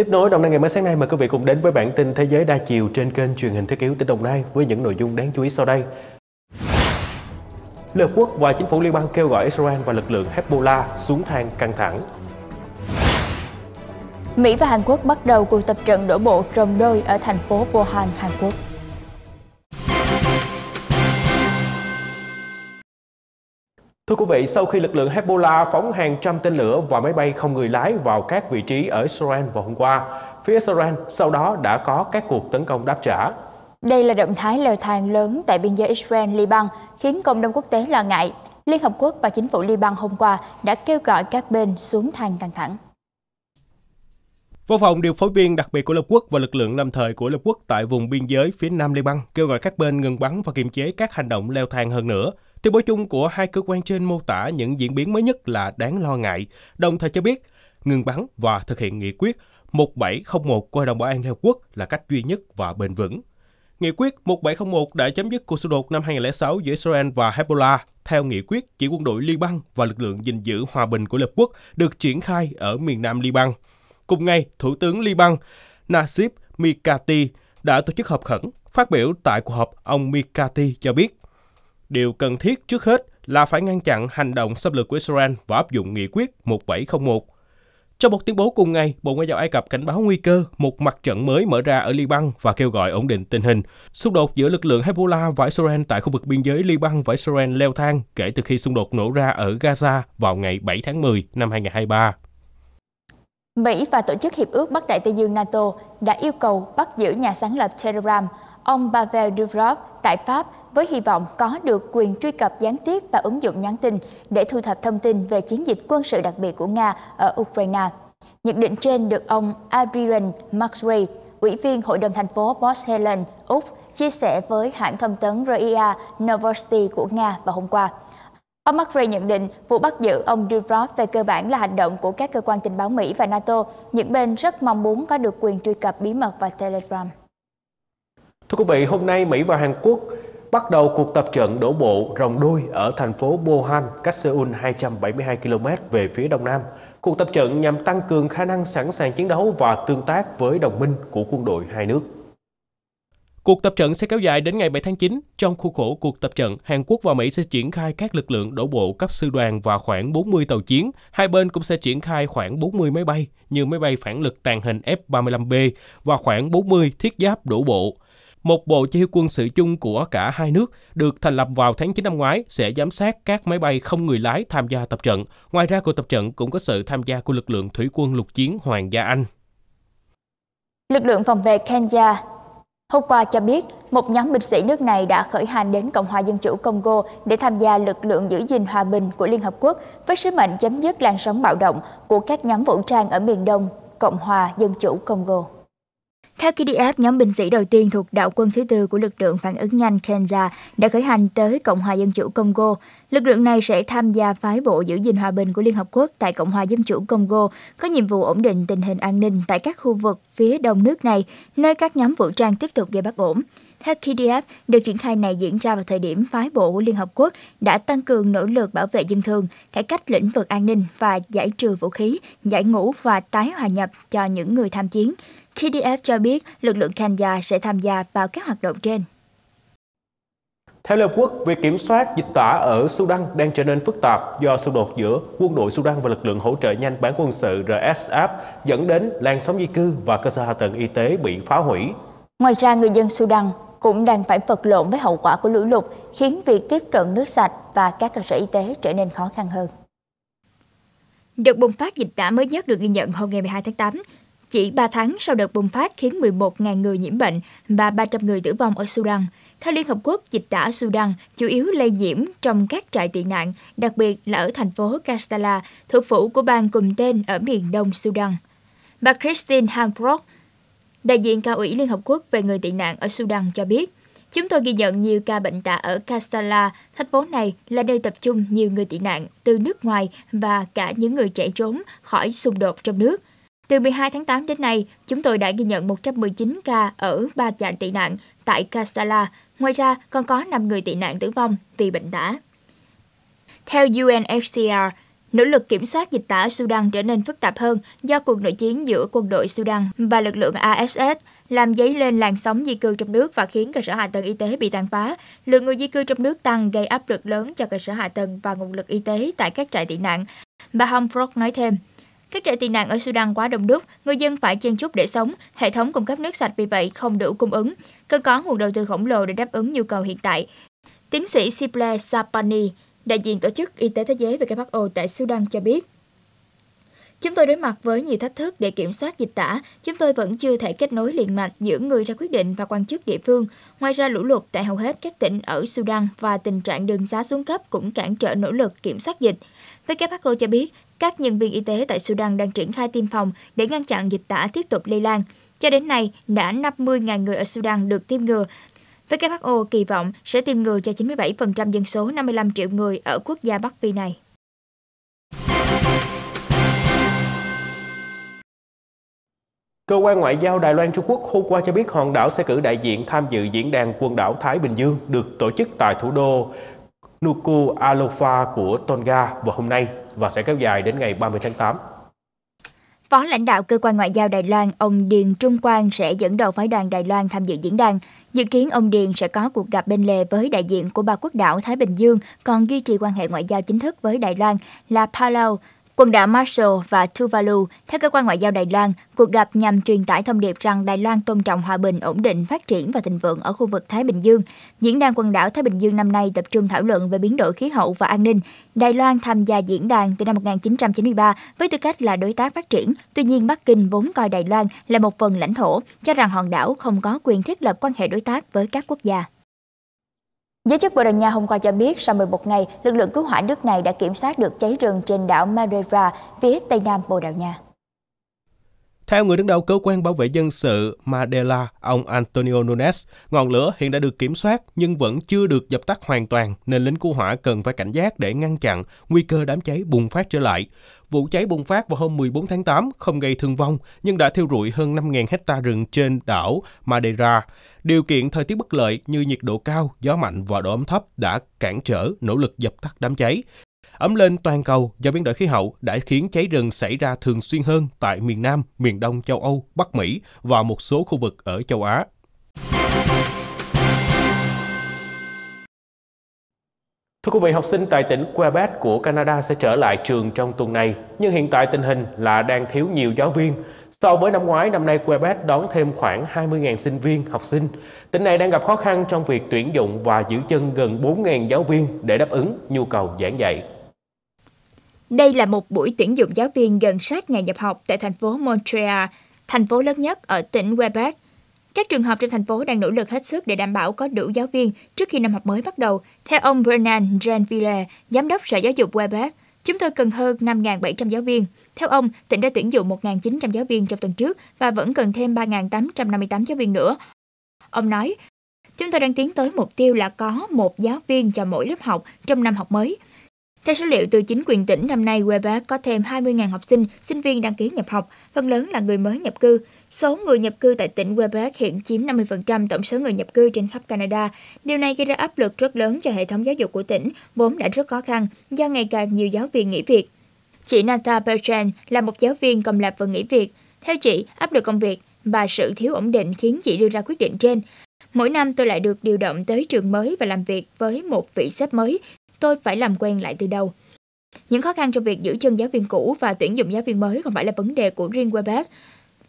Tiếp nối Đồng Nai ngày mới sáng nay mời quý vị cùng đến với bản tin Thế giới đa chiều trên kênh truyền hình Thế Yếu tỉnh Đồng Nai với những nội dung đáng chú ý sau đây. Liên Quốc và chính phủ Liên bang kêu gọi Israel và lực lượng Hezbollah xuống thang căng thẳng. Mỹ và Hàn Quốc bắt đầu cuộc tập trận đổ bộ trồng đôi ở thành phố Pohang, Hàn Quốc. Thưa quý vị, sau khi lực lượng Hezbollah phóng hàng trăm tên lửa và máy bay không người lái vào các vị trí ở Israel vào hôm qua, phía Israel sau đó đã có các cuộc tấn công đáp trả. Đây là động thái leo thang lớn tại biên giới Israel-Liban, khiến cộng đồng quốc tế lo ngại. Liên Hợp Quốc và chính phủ Liban hôm qua đã kêu gọi các bên xuống thang căng thẳng. Vô phòng điều phối viên đặc biệt của Liên Hợp Quốc và lực lượng lâm thời của Liên Hợp Quốc tại vùng biên giới phía Nam Liban kêu gọi các bên ngừng bắn và kiềm chế các hành động leo thang hơn nữa – Tuyên bố chung của hai cơ quan trên mô tả những diễn biến mới nhất là đáng lo ngại, đồng thời cho biết ngừng bắn và thực hiện nghị quyết 1701 của Hội đồng Bảo an Liên Hợp Quốc là cách duy nhất và bền vững. Nghị quyết 1701 đã chấm dứt cuộc xung đột năm 2006 giữa Israel và Hezbollah. Theo nghị quyết, chỉ quân đội Liban và lực lượng gìn giữ hòa bình của Liên Hợp Quốc được triển khai ở miền nam Liban. Cùng ngày, Thủ tướng Liban Nasib Mikati đã tổ chức họp khẩn. Phát biểu tại cuộc họp, ông Mikati cho biết điều cần thiết trước hết là phải ngăn chặn hành động xâm lược của Israel và áp dụng nghị quyết 1701. Trong một tuyên bố cùng ngày, Bộ Ngoại giao Ai Cập cảnh báo nguy cơ một mặt trận mới mở ra ở Liban và kêu gọi ổn định tình hình. Xung đột giữa lực lượng Hezbollah và Israel tại khu vực biên giới Liban và Israel leo thang kể từ khi xung đột nổ ra ở Gaza vào ngày 7 tháng 10 năm 2023. Mỹ và Tổ chức Hiệp ước Bắc Đại Tây Dương NATO đã yêu cầu bắt giữ nhà sáng lập Telegram ông Pavel Durov tại Pháp với hy vọng có được quyền truy cập gián tiếp và ứng dụng nhắn tin để thu thập thông tin về chiến dịch quân sự đặc biệt của Nga ở Ukraine. Nhận định trên được ông Adrian Maxwell, Ủy viên Hội đồng thành phố Port Úc, chia sẻ với hãng thông tấn RIA Novosti của Nga vào hôm qua. Ông McRae nhận định vụ bắt giữ ông Durov về cơ bản là hành động của các cơ quan tình báo Mỹ và NATO, những bên rất mong muốn có được quyền truy cập bí mật vào Telegram. Thưa quý vị, hôm nay Mỹ và Hàn Quốc bắt đầu cuộc tập trận đổ bộ rồng đuôi ở thành phố Bohan, cách Seoul 272 km về phía đông nam. Cuộc tập trận nhằm tăng cường khả năng sẵn sàng chiến đấu và tương tác với đồng minh của quân đội hai nước. Cuộc tập trận sẽ kéo dài đến ngày 7 tháng 9. Trong khuôn khổ cuộc tập trận, Hàn Quốc và Mỹ sẽ triển khai các lực lượng đổ bộ cấp sư đoàn và khoảng 40 tàu chiến. Hai bên cũng sẽ triển khai khoảng 40 máy bay như máy bay phản lực tàng hình F-35B và khoảng 40 thiết giáp đổ bộ một bộ chỉ huy quân sự chung của cả hai nước được thành lập vào tháng 9 năm ngoái sẽ giám sát các máy bay không người lái tham gia tập trận. Ngoài ra cuộc tập trận cũng có sự tham gia của lực lượng thủy quân lục chiến Hoàng gia Anh. Lực lượng phòng vệ Kenya hôm qua cho biết một nhóm binh sĩ nước này đã khởi hành đến Cộng hòa Dân chủ Congo để tham gia lực lượng giữ gìn hòa bình của Liên Hợp Quốc với sứ mệnh chấm dứt làn sóng bạo động của các nhóm vũ trang ở miền đông Cộng hòa Dân chủ Congo. Theo KDF, nhóm binh sĩ đầu tiên thuộc đạo quân thứ tư của lực lượng phản ứng nhanh Kenza đã khởi hành tới Cộng hòa Dân chủ Congo. Lực lượng này sẽ tham gia phái bộ giữ gìn hòa bình của Liên Hợp Quốc tại Cộng hòa Dân chủ Congo, có nhiệm vụ ổn định tình hình an ninh tại các khu vực phía đông nước này, nơi các nhóm vũ trang tiếp tục gây bất ổn. TACIDF được triển khai này diễn ra vào thời điểm phái bộ của Liên Hợp Quốc đã tăng cường nỗ lực bảo vệ dân thường, cải cách lĩnh vực an ninh và giải trừ vũ khí, giải ngũ và tái hòa nhập cho những người tham chiến. KDF cho biết lực lượng Kenya sẽ tham gia vào các hoạt động trên. Theo Liên Hợp Quốc, việc kiểm soát dịch tả ở Sudan đang trở nên phức tạp do xung đột giữa quân đội Sudan và lực lượng hỗ trợ nhanh bán quân sự RSF dẫn đến làn sóng di cư và cơ sở hạ tầng y tế bị phá hủy. Ngoài ra, người dân Sudan cũng đang phải vật lộn với hậu quả của lũ lụt khiến việc tiếp cận nước sạch và các cơ sở y tế trở nên khó khăn hơn. Đợt bùng phát dịch tả mới nhất được ghi nhận hôm ngày 12 tháng 8. Chỉ 3 tháng sau đợt bùng phát khiến 11.000 người nhiễm bệnh và 300 người tử vong ở Sudan. Theo Liên Hợp Quốc, dịch tả Sudan chủ yếu lây nhiễm trong các trại tị nạn, đặc biệt là ở thành phố Kastala, thủ phủ của bang cùng tên ở miền đông Sudan. Bà Christine Hancock, Đại diện cao ủy Liên Hợp Quốc về người tị nạn ở Sudan cho biết, chúng tôi ghi nhận nhiều ca bệnh tả ở Kastala, thành phố này là nơi tập trung nhiều người tị nạn từ nước ngoài và cả những người chạy trốn khỏi xung đột trong nước. Từ 12 tháng 8 đến nay, chúng tôi đã ghi nhận 119 ca ở ba trại tị nạn tại Kastala. Ngoài ra, còn có 5 người tị nạn tử vong vì bệnh tả. Theo UNHCR, Nỗ lực kiểm soát dịch tả ở Sudan trở nên phức tạp hơn do cuộc nội chiến giữa quân đội Sudan và lực lượng AFS làm dấy lên làn sóng di cư trong nước và khiến cơ sở hạ tầng y tế bị tàn phá. Lượng người di cư trong nước tăng gây áp lực lớn cho cơ sở hạ tầng và nguồn lực y tế tại các trại tị nạn. Bà Hombrook nói thêm, các trại tị nạn ở Sudan quá đông đúc, người dân phải chen chúc để sống, hệ thống cung cấp nước sạch vì vậy không đủ cung ứng, cần có nguồn đầu tư khổng lồ để đáp ứng nhu cầu hiện tại. Tiến sĩ Siple Sapani, Đại diện Tổ chức Y tế Thế giới WHO tại Sudan cho biết, Chúng tôi đối mặt với nhiều thách thức để kiểm soát dịch tả. Chúng tôi vẫn chưa thể kết nối liền mạch giữa người ra quyết định và quan chức địa phương. Ngoài ra lũ lụt tại hầu hết các tỉnh ở Sudan và tình trạng đường xá xuống cấp cũng cản trở nỗ lực kiểm soát dịch. WHO cho biết các nhân viên y tế tại Sudan đang triển khai tiêm phòng để ngăn chặn dịch tả tiếp tục lây lan. Cho đến nay, đã 50.000 người ở Sudan được tiêm ngừa, WHO kỳ vọng sẽ tiêm ngừa cho 97% dân số 55 triệu người ở quốc gia Bắc Phi này. Cơ quan Ngoại giao Đài Loan Trung Quốc hôm qua cho biết hòn đảo sẽ cử đại diện tham dự diễn đàn quần đảo Thái Bình Dương được tổ chức tại thủ đô Nuku Alofa của Tonga vào hôm nay và sẽ kéo dài đến ngày 30 tháng 8. Phó lãnh đạo cơ quan ngoại giao Đài Loan, ông Điền Trung Quang sẽ dẫn đầu phái đoàn Đài Loan tham dự diễn đàn. Dự kiến ông Điền sẽ có cuộc gặp bên lề với đại diện của ba quốc đảo Thái Bình Dương, còn duy trì quan hệ ngoại giao chính thức với Đài Loan là Palau, Quần đảo Marshall và Tuvalu, theo cơ quan ngoại giao Đài Loan, cuộc gặp nhằm truyền tải thông điệp rằng Đài Loan tôn trọng hòa bình, ổn định, phát triển và thịnh vượng ở khu vực Thái Bình Dương. Diễn đàn quần đảo Thái Bình Dương năm nay tập trung thảo luận về biến đổi khí hậu và an ninh. Đài Loan tham gia diễn đàn từ năm 1993 với tư cách là đối tác phát triển. Tuy nhiên, Bắc Kinh vốn coi Đài Loan là một phần lãnh thổ, cho rằng hòn đảo không có quyền thiết lập quan hệ đối tác với các quốc gia. Giới chức Bồ Đào Nha hôm qua cho biết sau 11 ngày, lực lượng cứu hỏa nước này đã kiểm soát được cháy rừng trên đảo Madeira phía tây nam Bồ Đào Nha. Theo người đứng đầu cơ quan bảo vệ dân sự Madela, ông Antonio Nunes, ngọn lửa hiện đã được kiểm soát nhưng vẫn chưa được dập tắt hoàn toàn nên lính cứu hỏa cần phải cảnh giác để ngăn chặn nguy cơ đám cháy bùng phát trở lại. Vụ cháy bùng phát vào hôm 14 tháng 8 không gây thương vong nhưng đã thiêu rụi hơn 5.000 hecta rừng trên đảo Madeira. Điều kiện thời tiết bất lợi như nhiệt độ cao, gió mạnh và độ ẩm thấp đã cản trở nỗ lực dập tắt đám cháy. Ấm lên toàn cầu do biến đổi khí hậu đã khiến cháy rừng xảy ra thường xuyên hơn tại miền Nam, miền Đông châu Âu, Bắc Mỹ và một số khu vực ở châu Á. Thưa quý vị, học sinh tại tỉnh Quebec của Canada sẽ trở lại trường trong tuần này, nhưng hiện tại tình hình là đang thiếu nhiều giáo viên. So với năm ngoái, năm nay Quebec đón thêm khoảng 20.000 sinh viên, học sinh. Tỉnh này đang gặp khó khăn trong việc tuyển dụng và giữ chân gần 4.000 giáo viên để đáp ứng nhu cầu giảng dạy. Đây là một buổi tuyển dụng giáo viên gần sát ngày nhập học tại thành phố Montreal, thành phố lớn nhất ở tỉnh Quebec. Các trường học trong thành phố đang nỗ lực hết sức để đảm bảo có đủ giáo viên trước khi năm học mới bắt đầu. Theo ông Bernard Granville, giám đốc Sở Giáo dục Quebec, chúng tôi cần hơn 5.700 giáo viên. Theo ông, tỉnh đã tuyển dụng 1.900 giáo viên trong tuần trước và vẫn cần thêm 3.858 giáo viên nữa. Ông nói, chúng tôi đang tiến tới mục tiêu là có một giáo viên cho mỗi lớp học trong năm học mới – theo số liệu từ chính quyền tỉnh, năm nay Quebec có thêm 20.000 học sinh, sinh viên đăng ký nhập học, phần lớn là người mới nhập cư. Số người nhập cư tại tỉnh Quebec hiện chiếm 50% tổng số người nhập cư trên khắp Canada. Điều này gây ra áp lực rất lớn cho hệ thống giáo dục của tỉnh, vốn đã rất khó khăn do ngày càng nhiều giáo viên nghỉ việc. Chị Nata Bertrand là một giáo viên công lập và nghỉ việc. Theo chị, áp lực công việc và sự thiếu ổn định khiến chị đưa ra quyết định trên. Mỗi năm tôi lại được điều động tới trường mới và làm việc với một vị sếp mới tôi phải làm quen lại từ đầu. Những khó khăn trong việc giữ chân giáo viên cũ và tuyển dụng giáo viên mới không phải là vấn đề của riêng Quebec.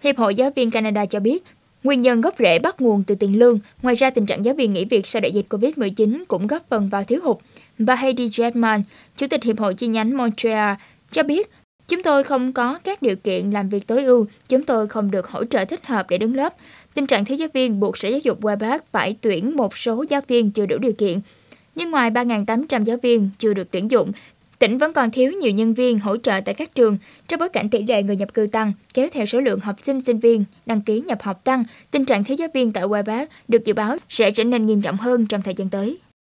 Hiệp hội Giáo viên Canada cho biết, nguyên nhân gốc rễ bắt nguồn từ tiền lương. Ngoài ra, tình trạng giáo viên nghỉ việc sau đại dịch COVID-19 cũng góp phần vào thiếu hụt. Bà Heidi Jedman, Chủ tịch Hiệp hội chi nhánh Montreal, cho biết Chúng tôi không có các điều kiện làm việc tối ưu, chúng tôi không được hỗ trợ thích hợp để đứng lớp. Tình trạng thiếu giáo viên buộc Sở Giáo dục Quebec phải tuyển một số giáo viên chưa đủ điều kiện nhưng ngoài 3.800 giáo viên chưa được tuyển dụng, tỉnh vẫn còn thiếu nhiều nhân viên hỗ trợ tại các trường trong bối cảnh tỷ lệ người nhập cư tăng, kéo theo số lượng học sinh sinh viên đăng ký nhập học tăng, tình trạng thiếu giáo viên tại Quai Bác được dự báo sẽ trở nên nghiêm trọng hơn trong thời gian tới.